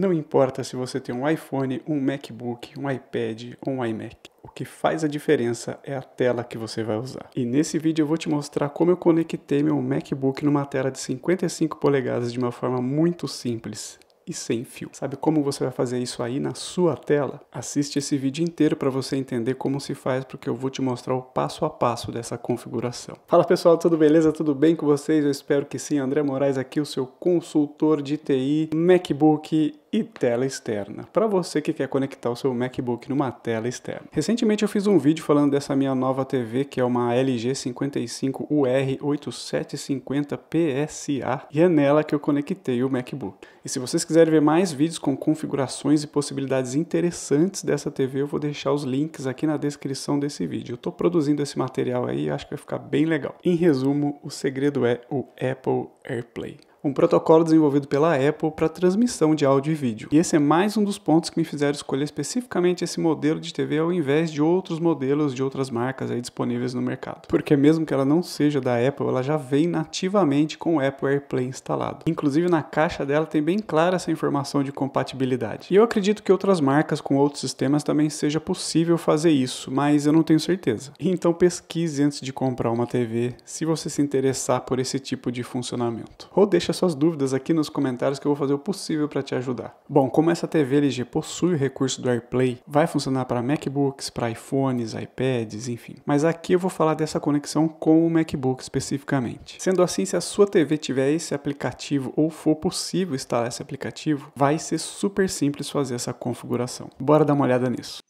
Não importa se você tem um iPhone, um MacBook, um iPad ou um iMac. O que faz a diferença é a tela que você vai usar. E nesse vídeo eu vou te mostrar como eu conectei meu MacBook numa tela de 55 polegadas de uma forma muito simples e sem fio. Sabe como você vai fazer isso aí na sua tela? Assiste esse vídeo inteiro para você entender como se faz, porque eu vou te mostrar o passo a passo dessa configuração. Fala pessoal, tudo beleza? Tudo bem com vocês? Eu espero que sim. André Moraes aqui, o seu consultor de TI, MacBook e tela externa, para você que quer conectar o seu MacBook numa tela externa. Recentemente eu fiz um vídeo falando dessa minha nova TV, que é uma LG 55UR8750 PSA, e é nela que eu conectei o MacBook. E se vocês quiserem ver mais vídeos com configurações e possibilidades interessantes dessa TV, eu vou deixar os links aqui na descrição desse vídeo. Eu estou produzindo esse material aí, e acho que vai ficar bem legal. Em resumo, o segredo é o Apple AirPlay um protocolo desenvolvido pela Apple para transmissão de áudio e vídeo. E esse é mais um dos pontos que me fizeram escolher especificamente esse modelo de TV ao invés de outros modelos de outras marcas aí disponíveis no mercado. Porque mesmo que ela não seja da Apple, ela já vem nativamente com o Apple AirPlay instalado. Inclusive na caixa dela tem bem clara essa informação de compatibilidade. E eu acredito que outras marcas com outros sistemas também seja possível fazer isso, mas eu não tenho certeza. Então pesquise antes de comprar uma TV, se você se interessar por esse tipo de funcionamento. Ou deixa deixa suas dúvidas aqui nos comentários que eu vou fazer o possível para te ajudar. Bom, como essa TV LG possui o recurso do AirPlay, vai funcionar para MacBooks, para iPhones, iPads, enfim. Mas aqui eu vou falar dessa conexão com o MacBook especificamente. Sendo assim, se a sua TV tiver esse aplicativo ou for possível instalar esse aplicativo, vai ser super simples fazer essa configuração. Bora dar uma olhada nisso.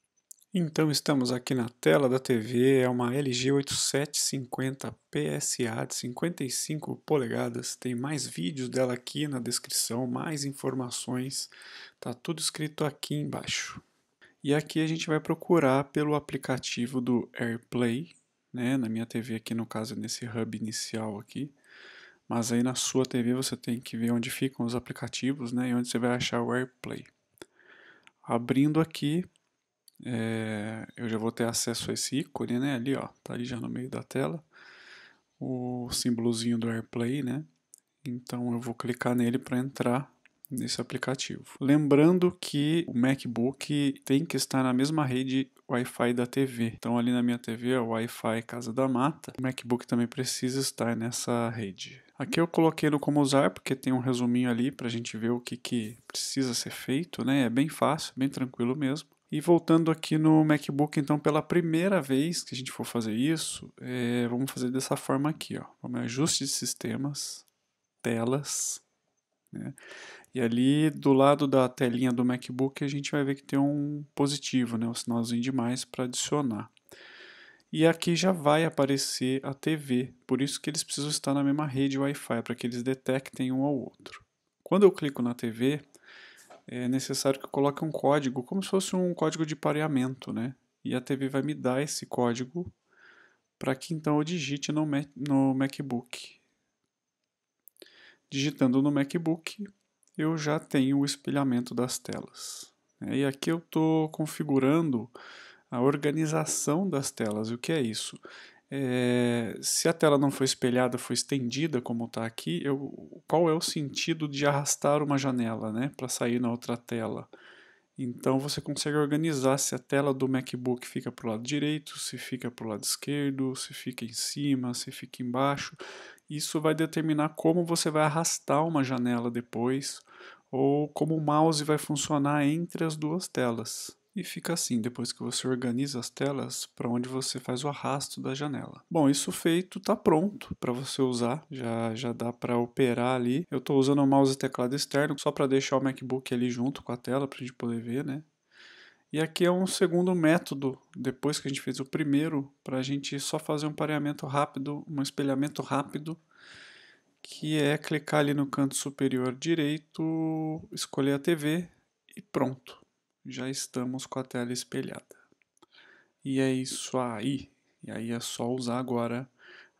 Então estamos aqui na tela da TV, é uma LG 8750 PSA de 55 polegadas. Tem mais vídeos dela aqui na descrição, mais informações. Tá tudo escrito aqui embaixo. E aqui a gente vai procurar pelo aplicativo do AirPlay, né, na minha TV aqui no caso nesse hub inicial aqui. Mas aí na sua TV você tem que ver onde ficam os aplicativos, né, e onde você vai achar o AirPlay. Abrindo aqui, é, eu já vou ter acesso a esse ícone, né? Ali, ó, tá ali já no meio da tela, o símbolozinho do AirPlay, né? Então eu vou clicar nele para entrar nesse aplicativo. Lembrando que o MacBook tem que estar na mesma rede Wi-Fi da TV. Então ali na minha TV é o Wi-Fi Casa da Mata. O MacBook também precisa estar nessa rede. Aqui eu coloquei no como usar porque tem um resuminho ali para a gente ver o que, que precisa ser feito, né? É bem fácil, bem tranquilo mesmo. E voltando aqui no MacBook, então, pela primeira vez que a gente for fazer isso, é, vamos fazer dessa forma aqui, ó. Vamos ajuste de sistemas, telas, né? E ali do lado da telinha do MacBook a gente vai ver que tem um positivo, né? Um sinalzinho de mais para adicionar. E aqui já vai aparecer a TV, por isso que eles precisam estar na mesma rede Wi-Fi, para que eles detectem um ao outro. Quando eu clico na TV, é necessário que eu coloque um código, como se fosse um código de pareamento, né? E a TV vai me dar esse código para que então eu digite no, Mac, no MacBook. Digitando no MacBook, eu já tenho o espelhamento das telas. Né? E aqui eu estou configurando a organização das telas. o que é isso? É, se a tela não foi espelhada, foi estendida, como está aqui, eu, qual é o sentido de arrastar uma janela né, para sair na outra tela? Então você consegue organizar se a tela do MacBook fica para o lado direito, se fica para o lado esquerdo, se fica em cima, se fica embaixo. Isso vai determinar como você vai arrastar uma janela depois ou como o mouse vai funcionar entre as duas telas e fica assim depois que você organiza as telas para onde você faz o arrasto da janela. Bom, isso feito, está pronto para você usar, já, já dá para operar ali. Eu estou usando o mouse e teclado externo só para deixar o MacBook ali junto com a tela para a gente poder ver, né? E aqui é um segundo método, depois que a gente fez o primeiro, para a gente só fazer um pareamento rápido, um espelhamento rápido, que é clicar ali no canto superior direito, escolher a TV e pronto já estamos com a tela espelhada. E é isso aí. E aí é só usar agora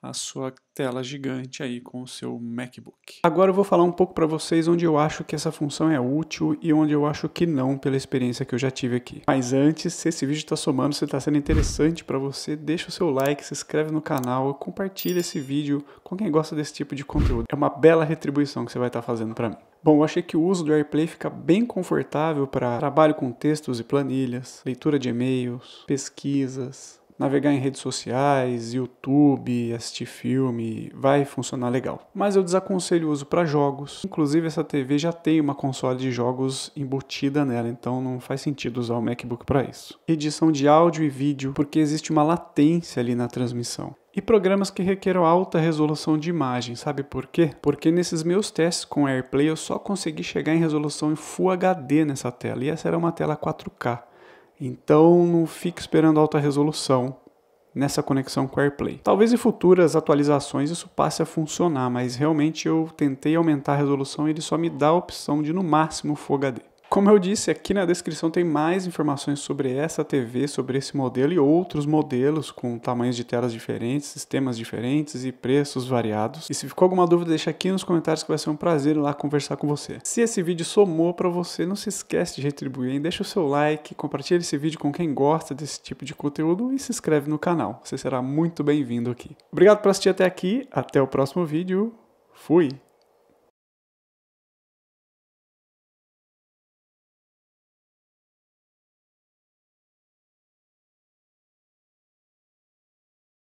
a sua tela gigante aí com o seu MacBook. Agora eu vou falar um pouco para vocês onde eu acho que essa função é útil e onde eu acho que não, pela experiência que eu já tive aqui. Mas antes, se esse vídeo está somando, se está sendo interessante para você, deixa o seu like, se inscreve no canal, compartilha esse vídeo com quem gosta desse tipo de conteúdo. É uma bela retribuição que você vai estar tá fazendo para mim. Bom, eu achei que o uso do AirPlay fica bem confortável para trabalho com textos e planilhas, leitura de e-mails, pesquisas, navegar em redes sociais, YouTube, assistir filme, vai funcionar legal. Mas eu desaconselho o uso para jogos. Inclusive essa TV já tem uma console de jogos embutida nela, então não faz sentido usar o MacBook para isso. Edição de áudio e vídeo, porque existe uma latência ali na transmissão e programas que requeram alta resolução de imagem, sabe por quê? Porque nesses meus testes com AirPlay eu só consegui chegar em resolução em Full HD nessa tela, e essa era uma tela 4K. Então não fique esperando alta resolução nessa conexão com AirPlay. Talvez em futuras atualizações isso passe a funcionar, mas realmente eu tentei aumentar a resolução e ele só me dá a opção de no máximo Full HD. Como eu disse, aqui na descrição tem mais informações sobre essa TV, sobre esse modelo e outros modelos com tamanhos de telas diferentes, sistemas diferentes e preços variados. E se ficou alguma dúvida, deixa aqui nos comentários que vai ser um prazer ir lá conversar com você. Se esse vídeo somou para você, não se esquece de retribuir, hein? deixa o seu like, compartilha esse vídeo com quem gosta desse tipo de conteúdo e se inscreve no canal. Você será muito bem-vindo aqui. Obrigado por assistir até aqui, até o próximo vídeo. Fui!